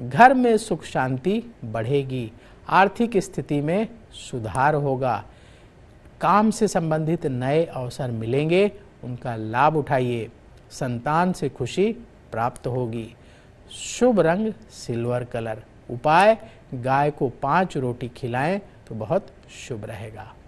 घर में सुख शांति बढ़ेगी आर्थिक स्थिति में सुधार होगा काम से संबंधित नए अवसर मिलेंगे उनका लाभ उठाइए संतान से खुशी प्राप्त होगी शुभ रंग सिल्वर कलर उपाय गाय को पांच रोटी खिलाएं तो बहुत शुभ रहेगा